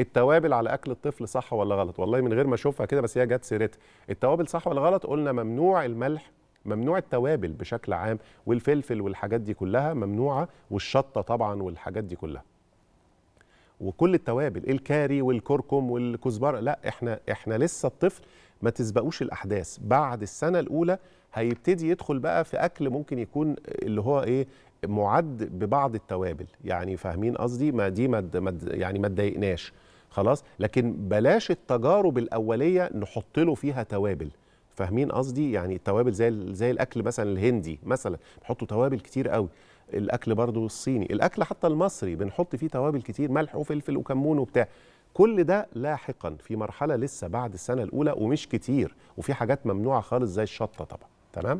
التوابل على اكل الطفل صح ولا غلط والله من غير ما اشوفها كده بس هي جت سيرتها التوابل صح ولا غلط قلنا ممنوع الملح ممنوع التوابل بشكل عام والفلفل والحاجات دي كلها ممنوعه والشطه طبعا والحاجات دي كلها وكل التوابل الكاري والكركم والكزبره لا احنا احنا لسه الطفل ما تسبقوش الاحداث بعد السنه الاولى هيبتدي يدخل بقى في اكل ممكن يكون اللي هو ايه معد ببعض التوابل يعني فاهمين قصدي ما دي ما يعني ما تضايقناش خلاص لكن بلاش التجارب الاوليه نحط له فيها توابل فاهمين قصدي يعني التوابل زي زي الاكل مثلا الهندي مثلا بيحطوا توابل كتير قوي الاكل برضو الصيني الاكل حتى المصري بنحط فيه توابل كتير ملح وفلفل وكمون وبتاع كل ده لاحقا في مرحله لسه بعد السنه الاولى ومش كتير وفي حاجات ممنوعه خالص زي الشطه طبعا تمام